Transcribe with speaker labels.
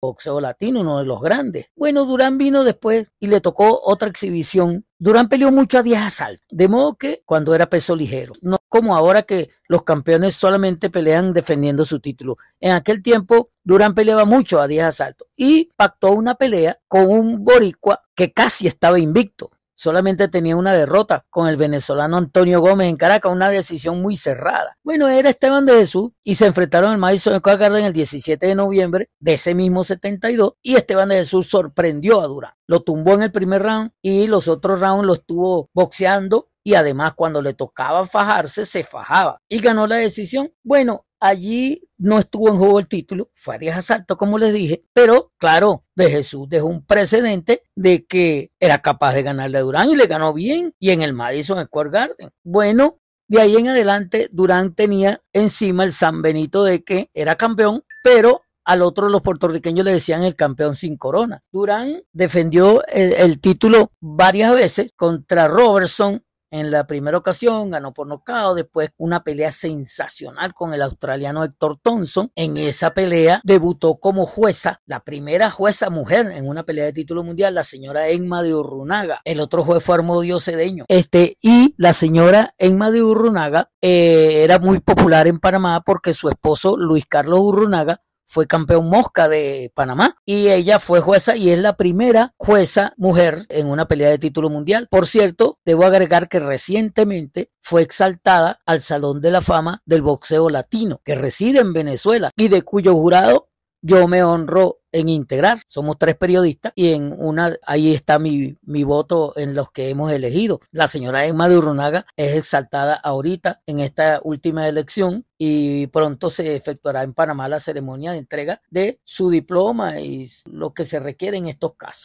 Speaker 1: boxeo latino, uno de los grandes. Bueno, Durán vino después y le tocó otra exhibición. Durán peleó mucho a 10 asaltos, de modo que cuando era peso ligero, no como ahora que los campeones solamente pelean defendiendo su título. En aquel tiempo, Durán peleaba mucho a 10 asaltos y pactó una pelea con un boricua que casi estaba invicto, solamente tenía una derrota con el venezolano Antonio Gómez en Caracas, una decisión muy cerrada. Bueno, era Esteban de Jesús y se enfrentaron al Madison Square Garden el 17 de noviembre de ese mismo 72 y Esteban de Jesús sorprendió a Durán. Lo tumbó en el primer round y los otros rounds lo estuvo boxeando y además cuando le tocaba fajarse, se fajaba y ganó la decisión. Bueno, allí no estuvo en juego el título, fue a 10 como les dije, pero claro, de Jesús dejó un precedente de que era capaz de ganarle a Durán y le ganó bien y en el Madison Square Garden. Bueno, de ahí en adelante, Durán tenía encima el San Benito de que era campeón, pero al otro los puertorriqueños le decían el campeón sin corona. Durán defendió el título varias veces contra Robertson, en la primera ocasión ganó por nocao, después una pelea sensacional con el australiano Héctor Thompson. En esa pelea debutó como jueza, la primera jueza mujer en una pelea de título mundial, la señora Emma de Urrunaga. El otro juez fue Armodio Cedeño. Este, y la señora Enma de Urrunaga eh, era muy popular en Panamá porque su esposo Luis Carlos Urrunaga fue campeón mosca de Panamá y ella fue jueza y es la primera jueza mujer en una pelea de título mundial. Por cierto, Debo agregar que recientemente fue exaltada al Salón de la Fama del Boxeo Latino, que reside en Venezuela y de cuyo jurado yo me honro en integrar. Somos tres periodistas y en una, ahí está mi, voto en los que hemos elegido. La señora Emma de es exaltada ahorita en esta última elección y pronto se efectuará en Panamá la ceremonia de entrega de su diploma y lo que se requiere en estos casos.